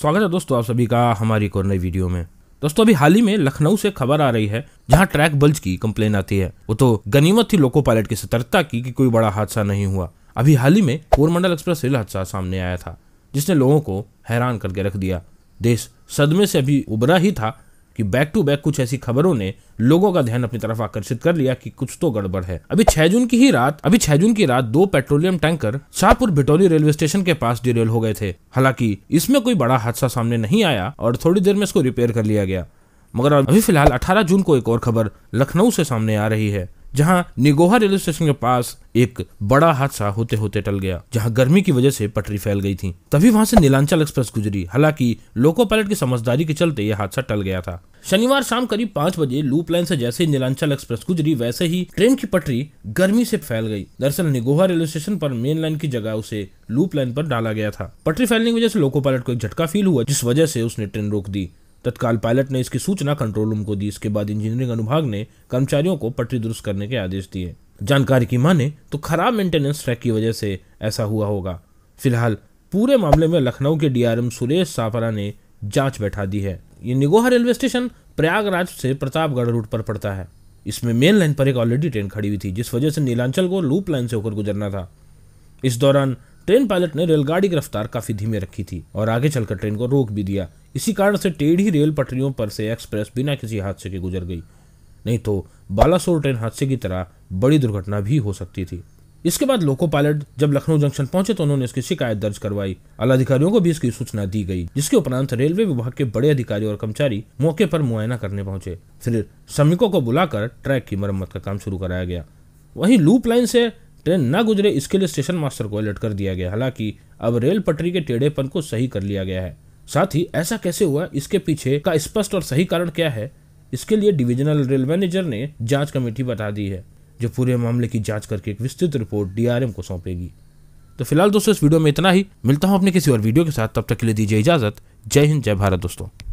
स्वागत है दोस्तों आप सभी का हमारी एक और नई वीडियो में दोस्तों अभी हाल ही में लखनऊ से खबर आ रही है जहां ट्रैक बल्ज की कंप्लेन आती है वो तो गनीमत थी लोको पायलट की सतर्कता की कि कोई बड़ा हादसा नहीं हुआ अभी हाल ही में कोरमंडल एक्सप्रेस रेल हादसा सामने आया था जिसने लोगों को हैरान करके रख दिया देश सदमे से अभी उबरा ही था कि बैक टू बैक कुछ ऐसी खबरों ने लोगों का ध्यान अपनी तरफ आकर्षित कर लिया कि कुछ तो गड़बड़ है अभी छह जून की ही रात अभी छह जून की रात दो petroleum tanker Shahpur Bhitoli railway station के पास डिरेल हो गए थे हालांकि इसमें कोई बड़ा हादसा सामने नहीं आया और थोड़ी देर में इसको रिपेयर कर लिया गया मगर अभी फिलहाल 18 जून को एक और खबर लखनऊ से सामने आ रही है जहां निगोहा रेलवे स्टेशन के पास एक बड़ा हादसा होते होते टल गया जहां गर्मी की वजह से पटरी फैल गई थी तभी वहां से नीलांचल एक्सप्रेस गुजरी हालांकि लोको पायलट की समझदारी के चलते यह हादसा टल गया था शनिवार शाम करीब पांच बजे लूप लाइन से जैसे ही नीलांचल एक्सप्रेस गुजरी वैसे ही ट्रेन की पटरी गर्मी से फैल गई दरअसल निगोहा रेलवे स्टेशन पर मेन लाइन की जगह उसे लूप लाइन पर डाला गया था पटरी फैलने की वजह से लोको पायलट को एक झटका फील हुआ जिस वजह से उसने ट्रेन रोक दी तत्काल पायलट ने इसकी सूचना कंट्रोल रूम को दी इसके बाद इंजीनियरिंग अनुभाग ने कर्मचारियों को पटरी दुरुस्त करने के आदेश दिए जानकारी की माने तो खराब मेंटेनेंस ट्रैक की वजह से ऐसा हुआ होगा फिलहाल पूरे मामले में लखनऊ के डीआरएम सुरेश सापरा ने जांच बैठा दी है ये निगोहा रेलवे स्टेशन प्रयागराज से प्रतापगढ़ रूट पर पड़ता है इसमें मेन लाइन पर एक ऑलरेडी ट्रेन खड़ी हुई थी जिस वजह से नीलांचल को लूप लाइन से होकर गुजरना था इस दौरान ट्रेन पायलट ने रेलगाड़ी की रफ्तार काफी धीमे रखी थी और आगे चलकर ट्रेन को रोक भी दिया इसी कारण से टेढ़ी रेल पटरियों पर से एक्सप्रेस बिना किसी हादसे के गुजर गई नहीं तो बालासोर ट्रेन हादसे की तरह बड़ी दुर्घटना भी हो सकती थी इसके बाद लोको पायलट जब लखनऊ जंक्शन पहुंचे तो उन्होंने इसकी शिकायत दर्ज करवाई आला अधिकारियों को भी इसकी सूचना दी गई जिसके उपरांत रेलवे विभाग के बड़े अधिकारी और कर्मचारी मौके पर मुआयना करने पहुंचे फिर श्रमिकों को बुलाकर ट्रैक की मरम्मत का काम शुरू कराया गया वहीं लूप लाइन से ट्रेन न गुजरे इसके लिए स्टेशन मास्टर को अलर्ट कर दिया गया हालांकि अब रेल पटरी के टेढ़ेपन को सही कर लिया गया है साथ ही ऐसा कैसे हुआ इसके पीछे का स्पष्ट और सही कारण क्या है इसके लिए डिविजनल रेल मैनेजर ने जांच कमेटी बता दी है जो पूरे मामले की जांच करके एक विस्तृत रिपोर्ट डीआरएम को सौंपेगी तो फिलहाल दोस्तों इस वीडियो में इतना ही मिलता हूं अपने किसी और वीडियो के साथ तब तक के लिए दीजिए इजाजत जय हिंद जय भारत दोस्तों